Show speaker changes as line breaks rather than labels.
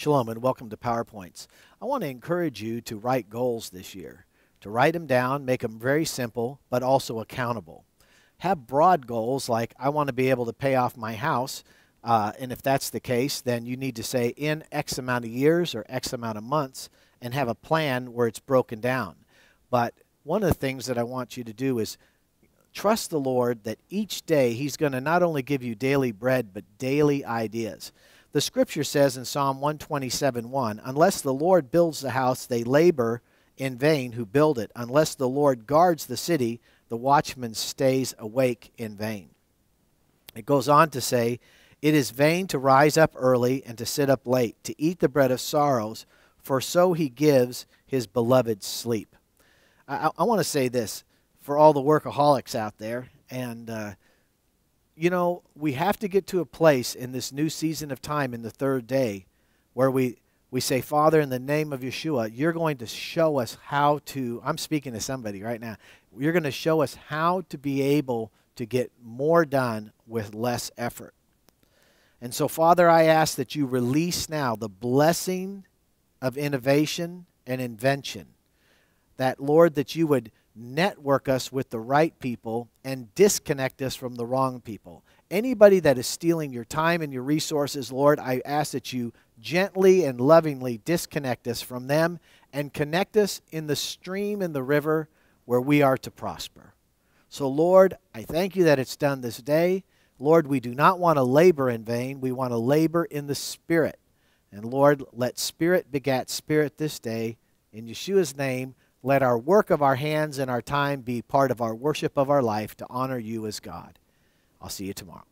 Shalom and welcome to PowerPoints. I want to encourage you to write goals this year, to write them down, make them very simple, but also accountable. Have broad goals like I want to be able to pay off my house, uh, and if that's the case, then you need to say in X amount of years or X amount of months and have a plan where it's broken down. But one of the things that I want you to do is trust the Lord that each day He's going to not only give you daily bread, but daily ideas. The scripture says in Psalm 127 1 Unless the Lord builds the house, they labor in vain who build it. Unless the Lord guards the city, the watchman stays awake in vain. It goes on to say, It is vain to rise up early and to sit up late, to eat the bread of sorrows, for so he gives his beloved sleep. I, I want to say this for all the workaholics out there and uh, you know, we have to get to a place in this new season of time in the third day where we, we say, Father, in the name of Yeshua, you're going to show us how to. I'm speaking to somebody right now. You're going to show us how to be able to get more done with less effort. And so, Father, I ask that you release now the blessing of innovation and invention. That, Lord, that you would network us with the right people and disconnect us from the wrong people. Anybody that is stealing your time and your resources, Lord, I ask that you gently and lovingly disconnect us from them and connect us in the stream and the river where we are to prosper. So, Lord, I thank you that it's done this day. Lord, we do not want to labor in vain. We want to labor in the Spirit. And Lord, let Spirit begat Spirit this day. In Yeshua's name, let our work of our hands and our time be part of our worship of our life to honor you as God. I'll see you tomorrow.